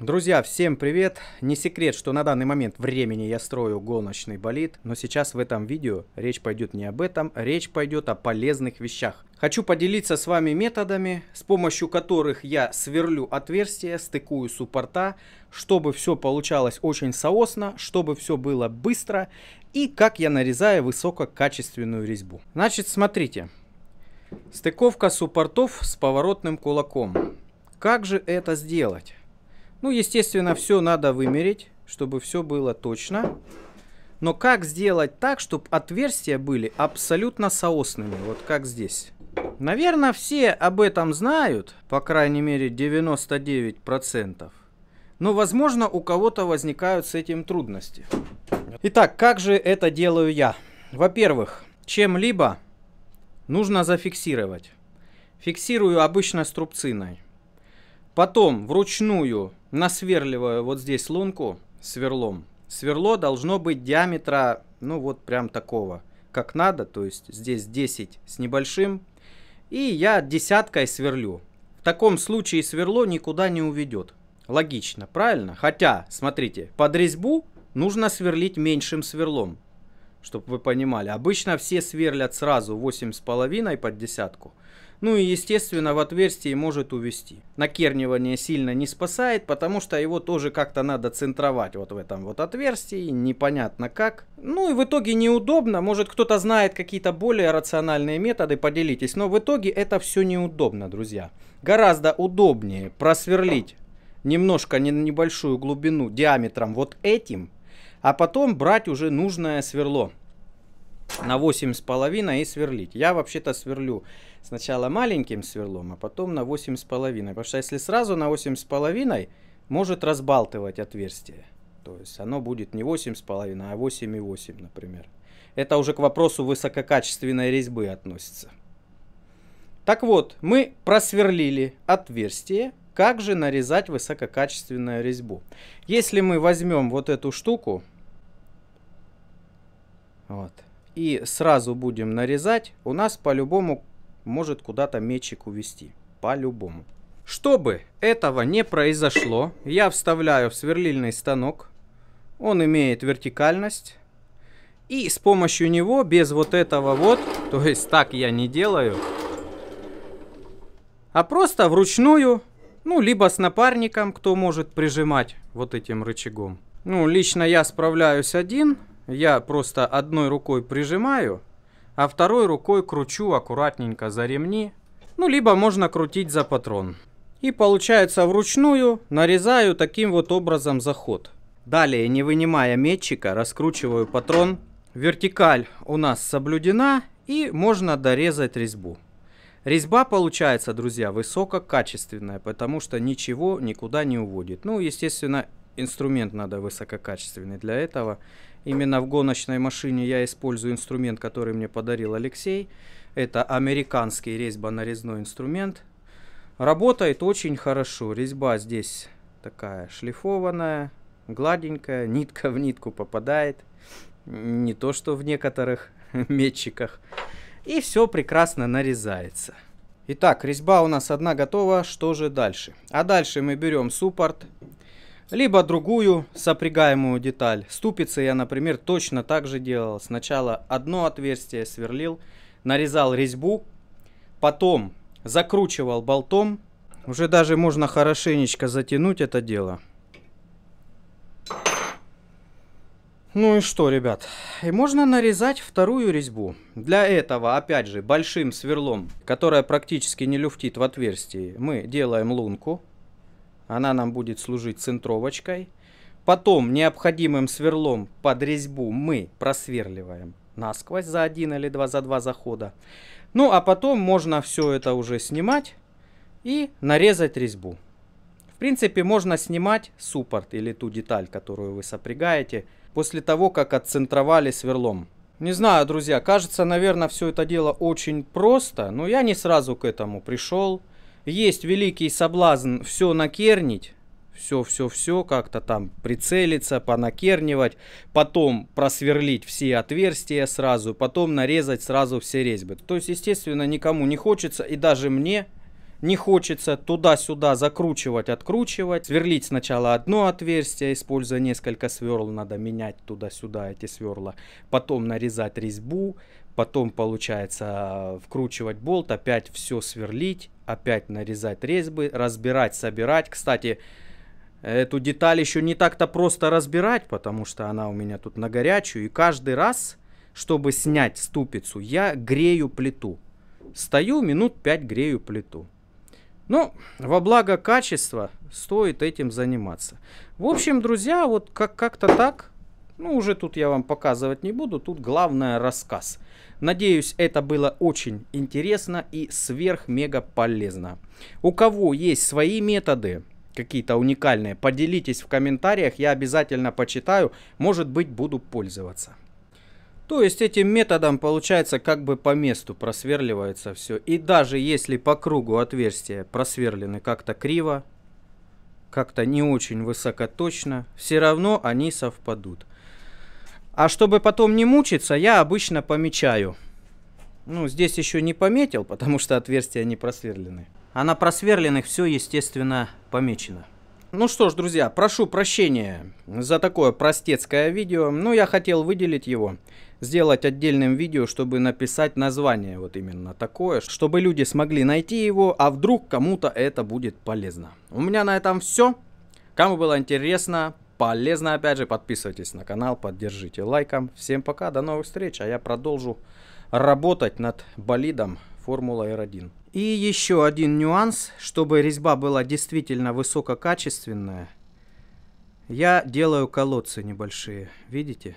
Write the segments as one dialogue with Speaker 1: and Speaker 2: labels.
Speaker 1: Друзья, всем привет! Не секрет, что на данный момент времени я строю гоночный болид, но сейчас в этом видео речь пойдет не об этом, речь пойдет о полезных вещах. Хочу поделиться с вами методами, с помощью которых я сверлю отверстия, стыкую суппорта, чтобы все получалось очень соосно, чтобы все было быстро и как я нарезаю высококачественную резьбу. Значит, смотрите. Стыковка суппортов с поворотным кулаком. Как же это сделать? Ну, естественно, все надо вымерить, чтобы все было точно. Но как сделать так, чтобы отверстия были абсолютно соосными, вот как здесь? Наверное, все об этом знают, по крайней мере 99%. Но, возможно, у кого-то возникают с этим трудности. Итак, как же это делаю я? Во-первых, чем-либо нужно зафиксировать. Фиксирую обычно струбциной. Потом вручную насверливаю вот здесь лунку сверлом. Сверло должно быть диаметра, ну вот прям такого, как надо, то есть здесь 10 с небольшим. И я десяткой сверлю. В таком случае сверло никуда не уведет. Логично, правильно? Хотя, смотрите, под резьбу нужно сверлить меньшим сверлом, чтобы вы понимали. Обычно все сверлят сразу 8,5 под десятку. Ну и естественно в отверстие может увести. Накернивание сильно не спасает, потому что его тоже как-то надо центровать вот в этом вот отверстии, непонятно как. Ну и в итоге неудобно, может кто-то знает какие-то более рациональные методы, поделитесь. Но в итоге это все неудобно, друзья. Гораздо удобнее просверлить немножко не небольшую глубину диаметром вот этим, а потом брать уже нужное сверло на 8,5 и сверлить. Я вообще-то сверлю сначала маленьким сверлом, а потом на 8,5. Потому что если сразу на 8,5, может разбалтывать отверстие. То есть оно будет не 8,5, а 8,8, например. Это уже к вопросу высококачественной резьбы относится. Так вот, мы просверлили отверстие. Как же нарезать высококачественную резьбу? Если мы возьмем вот эту штуку, вот, и сразу будем нарезать, у нас по-любому может куда-то мечик увести. По-любому. Чтобы этого не произошло, я вставляю в сверлильный станок. Он имеет вертикальность. И с помощью него, без вот этого вот, то есть так я не делаю, а просто вручную, ну, либо с напарником, кто может прижимать вот этим рычагом. Ну, лично я справляюсь один, я просто одной рукой прижимаю, а второй рукой кручу аккуратненько за ремни, ну либо можно крутить за патрон. И получается вручную нарезаю таким вот образом заход. Далее, не вынимая метчика, раскручиваю патрон. Вертикаль у нас соблюдена и можно дорезать резьбу. Резьба получается, друзья, высококачественная, потому что ничего никуда не уводит. Ну, естественно, инструмент надо высококачественный для этого. Именно в гоночной машине я использую инструмент, который мне подарил Алексей. Это американский нарезной инструмент. Работает очень хорошо. Резьба здесь такая шлифованная, гладенькая, нитка в нитку попадает. Не то, что в некоторых метчиках. И все прекрасно нарезается. Итак, резьба у нас одна готова, что же дальше? А дальше мы берем суппорт, либо другую сопрягаемую деталь. Ступицы я, например, точно так же делал. Сначала одно отверстие сверлил, нарезал резьбу, потом закручивал болтом. Уже даже можно хорошенечко затянуть это дело. Ну и что, ребят, и можно нарезать вторую резьбу. Для этого, опять же, большим сверлом, которое практически не люфтит в отверстии, мы делаем лунку. Она нам будет служить центровочкой. Потом необходимым сверлом под резьбу мы просверливаем насквозь за один или два, за два захода. Ну, а потом можно все это уже снимать и нарезать резьбу. В принципе, можно снимать суппорт или ту деталь, которую вы сопрягаете, после того, как отцентровали сверлом. Не знаю, друзья, кажется, наверное, все это дело очень просто, но я не сразу к этому пришел. Есть великий соблазн все накернить, все-все-все, как-то там прицелиться, понакернивать, потом просверлить все отверстия сразу, потом нарезать сразу все резьбы. То есть, естественно, никому не хочется, и даже мне не хочется туда-сюда закручивать, откручивать, сверлить сначала одно отверстие, используя несколько сверл, надо менять туда-сюда эти сверла, потом нарезать резьбу, потом получается вкручивать болт, опять все сверлить, опять нарезать резьбы, разбирать, собирать. Кстати, эту деталь еще не так-то просто разбирать, потому что она у меня тут на горячую. И каждый раз, чтобы снять ступицу, я грею плиту. Стою минут 5, грею плиту. Ну, во благо качества стоит этим заниматься. В общем, друзья, вот как- как-то так ну, уже тут я вам показывать не буду, тут главное рассказ. Надеюсь, это было очень интересно и сверх-мега полезно. У кого есть свои методы, какие-то уникальные, поделитесь в комментариях, я обязательно почитаю, может быть буду пользоваться. То есть этим методом получается как бы по месту просверливается все. И даже если по кругу отверстия просверлены как-то криво, как-то не очень высокоточно, все равно они совпадут. А чтобы потом не мучиться, я обычно помечаю. Ну, здесь еще не пометил, потому что отверстия не просверлены. А на просверленных все, естественно, помечено. Ну что ж, друзья, прошу прощения за такое простецкое видео, но я хотел выделить его, сделать отдельным видео, чтобы написать название вот именно такое, чтобы люди смогли найти его, а вдруг кому-то это будет полезно. У меня на этом все. Кому было интересно, полезно, опять же, подписывайтесь на канал, поддержите лайком. Всем пока, до новых встреч, а я продолжу работать над болидом Формула R1. И еще один нюанс, чтобы резьба была действительно высококачественная, я делаю колодцы небольшие, видите?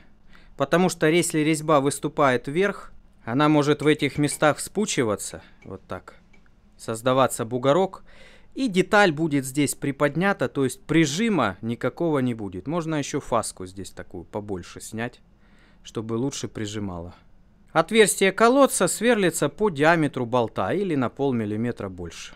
Speaker 1: Потому что если резьба выступает вверх, она может в этих местах спучиваться, вот так, создаваться бугорок, и деталь будет здесь приподнята, то есть прижима никакого не будет. Можно еще фаску здесь такую побольше снять, чтобы лучше прижимало. Отверстие колодца сверлится по диаметру болта или на полмиллиметра больше.